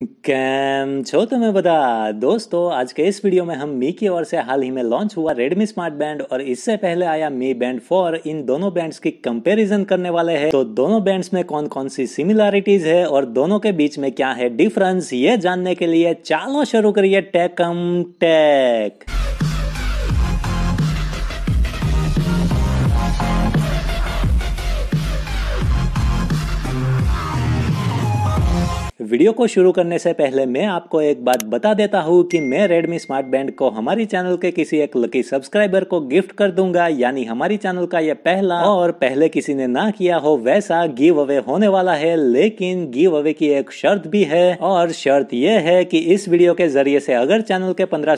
छो तो मैं बता दोस्तों आज के इस वीडियो में हम मी की ओर से हाल ही में लॉन्च हुआ Redmi Smart Band और इससे पहले आया Mi Band 4 इन दोनों बैंड्स की कंपैरिजन करने वाले हैं तो दोनों बैंड्स में कौन कौन सी सिमिलैरिटीज है और दोनों के बीच में क्या है डिफरेंस ये जानने के लिए चालो शुरू करिए टेकम टेक वीडियो को शुरू करने से पहले मैं आपको एक बात बता देता हूँ कि मैं Redmi स्मार्ट बैंड को हमारी चैनल के किसी एक लकी सब्सक्राइबर को गिफ्ट कर दूंगा यानी हमारी चैनल का ये पहला और पहले किसी ने ना किया हो वैसा गिव अवे होने वाला है लेकिन गिव अवे की एक शर्त भी है और शर्त यह है कि इस वीडियो के जरिए से अगर चैनल के पंद्रह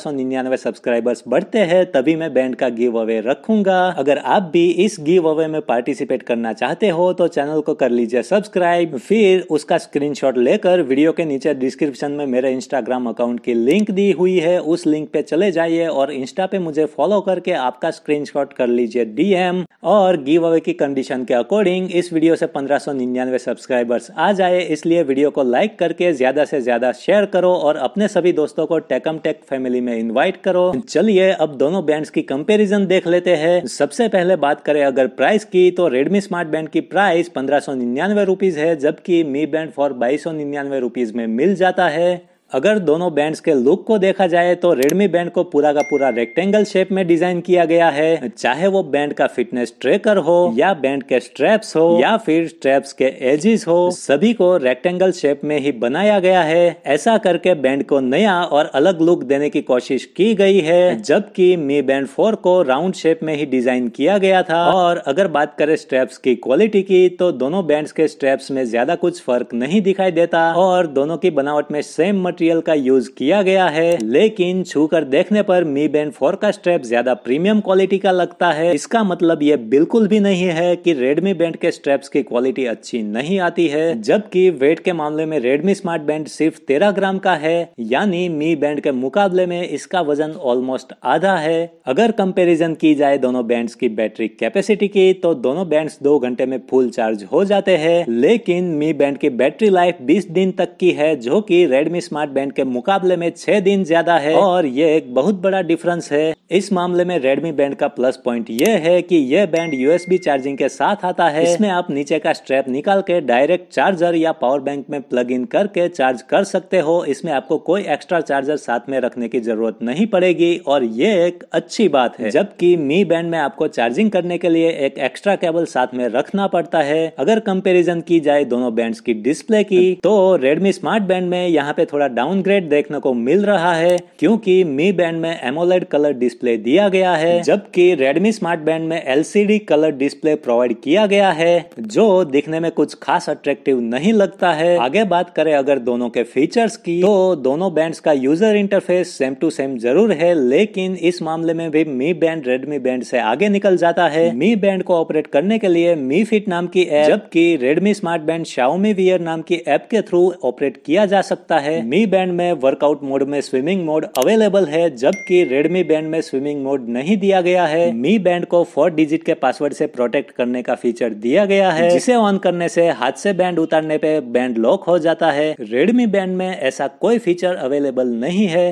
सब्सक्राइबर्स बढ़ते हैं तभी मैं बैंड का गिव अवे रखूंगा अगर आप भी इस गिव अवे में पार्टिसिपेट करना चाहते हो तो चैनल को कर लीजिए सब्सक्राइब फिर उसका स्क्रीनशॉट लेकर पर वीडियो के नीचे डिस्क्रिप्शन में मेरे इंस्टाग्राम अकाउंट की लिंक दी हुई है उस लिंक पे चले जाइए और इंस्टा पे मुझे फॉलो करके आपका स्क्रीनशॉट कर लीजिए डीएम और गिव अवे की कंडीशन के अकॉर्डिंग इस वीडियो से पंद्रह सब्सक्राइबर्स आ जाए इसलिए वीडियो को लाइक करके ज्यादा से ज्यादा शेयर करो और अपने सभी दोस्तों को टेकम टेक फैमिली में इन्वाइट करो चलिए अब दोनों बैंड की कंपेरिजन देख लेते हैं सबसे पहले बात करें अगर प्राइस की तो रेडमी स्मार्ट बैंड की प्राइस पंद्रह सौ निन्यानवे रूपीज है जबकि मी बैंड फॉर बाईस सौ निन्यानवे रुपीज़ में मिल जाता है अगर दोनों बैंड्स के लुक को देखा जाए तो रेडमी बैंड को पूरा का पूरा रेक्टेंगल शेप में डिजाइन किया गया है चाहे वो बैंड का फिटनेस ट्रेकर हो या बैंड के स्ट्रैप्स हो या फिर स्ट्रेप्स के एजेस हो सभी को रेक्टेंगल शेप में ही बनाया गया है ऐसा करके बैंड को नया और अलग लुक देने की कोशिश की गई है जबकि मी बैंड फोर को राउंड शेप में ही डिजाइन किया गया था और अगर बात करें स्ट्रेप्स की क्वालिटी की तो दोनों बैंड के स्ट्रेप्स में ज्यादा कुछ फर्क नहीं दिखाई देता और दोनों की बनावट में सेम मटेरियल का यूज किया गया है लेकिन छूकर देखने पर मी बैंड फोर का स्ट्रैप ज्यादा प्रीमियम क्वालिटी का लगता है इसका मतलब ये बिल्कुल भी नहीं है कि रेडमी बैंड के स्ट्रैप्स की क्वालिटी अच्छी नहीं आती है जबकि वेट के मामले में रेडमी स्मार्ट बैंड सिर्फ तेरह ग्राम का है यानी मी बैंड के मुकाबले में इसका वजन ऑलमोस्ट आधा है अगर कंपेरिजन की जाए दोनों बैंड की बैटरी कैपेसिटी की तो दोनों बैंड दो घंटे में फुल चार्ज हो जाते हैं लेकिन मी बैंड की बैटरी लाइफ बीस दिन तक की है जो की रेडमी स्मार्ट बैंड के मुकाबले में छह दिन ज्यादा है और ये एक बहुत बड़ा डिफरेंस है इस मामले में रेडमी बैंड का प्लस पॉइंट ये है कि ये बैंड यूएसबी चार्जिंग के साथ आता है इसमें आप नीचे का स्ट्रैप निकाल के डायरेक्ट चार्जर या पावर बैंक में प्लग इन करके चार्ज कर सकते हो इसमें आपको कोई एक्स्ट्रा चार्जर साथ में रखने की जरूरत नहीं पड़ेगी और ये एक अच्छी बात है जबकि मी बैंड में आपको चार्जिंग करने के लिए एक एक्स्ट्रा केबल साथ में रखना पड़ता है अगर कंपेरिजन की जाए दोनों बैंड की डिस्प्ले की तो रेडमी स्मार्ट बैंड में यहाँ पे थोड़ा डाउनग्रेड देखने को मिल रहा है क्योंकि मी बैंड में एमोलेड कलर डिस्प्ले दिया गया है जबकि रेडमी स्मार्ट बैंड में एलसीडी कलर डिस्प्ले प्रोवाइड किया गया है जो दिखने में कुछ खास अट्रैक्टिव नहीं लगता है आगे बात करें अगर दोनों के फीचर्स की तो दोनों बैंड का user interface same to same जरूर है लेकिन इस मामले में भी मी बैंड रेडमी बैंड से आगे निकल जाता है मी बैंड को ऑपरेट करने के लिए मी फिट नाम की ऐप जबकि Redmi smart band Xiaomi wear नाम की ऐप के थ्रू ऑपरेट किया जा सकता है मी बैंड में वर्कआउट मोड में स्विमिंग मोड अवेलेबल है जबकि रेडमी बैंड में स्विमिंग मोड नहीं दिया गया है मी बैंड को फोर डिजिट के पासवर्ड से प्रोटेक्ट करने का फीचर दिया गया है जिसे ऑन करने से हाथ से बैंड उतारने पे बैंड लॉक हो जाता है रेडमी बैंड में ऐसा कोई फीचर अवेलेबल नहीं है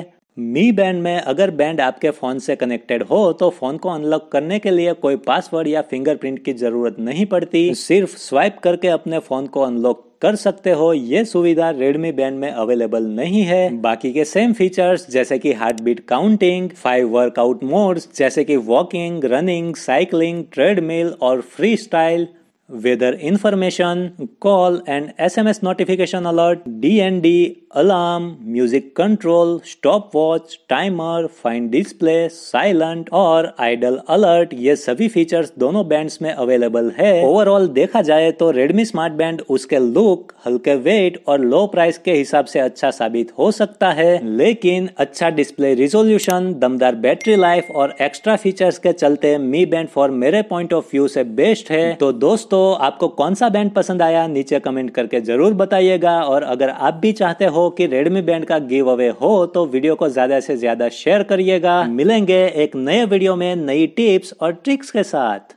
मी बैंड में अगर बैंड आपके फ़ोन से कनेक्टेड हो तो फ़ोन को अनलॉक करने के लिए कोई पासवर्ड या फिंगरप्रिंट की ज़रूरत नहीं पड़ती सिर्फ स्वाइप करके अपने फ़ोन को अनलॉक कर सकते हो ये सुविधा रेडमी बैंड में अवेलेबल नहीं है बाकी के सेम फीचर्स जैसे कि heart beat counting five workout modes जैसे कि वॉकिंग रनिंग साइकिलिंग ट्रेडमिल और free style weather information call and S M S notification alert D N D alarm music control stop watch timer fine display silent और idle alert ये सभी features दोनों band में available है overall देखा जाए तो रेडमी स्मार्ट बैंड उसके लुक हल्के वेट और लो प्राइस के हिसाब से अच्छा साबित हो सकता है लेकिन अच्छा डिस्प्ले रिजोल्यूशन दमदार बैटरी लाइफ और एक्स्ट्रा फीचर्स के चलते मी बैंड फॉर मेरे पॉइंट ऑफ व्यू से बेस्ट है तो दोस्तों दोस्तों आपको कौन सा बैंड पसंद आया नीचे कमेंट करके जरूर बताइएगा और अगर आप भी चाहते हो कि रेडमी बैंड का गिव अवे हो तो वीडियो को ज्यादा से ज्यादा शेयर करिएगा मिलेंगे एक नए वीडियो में नई टिप्स और ट्रिक्स के साथ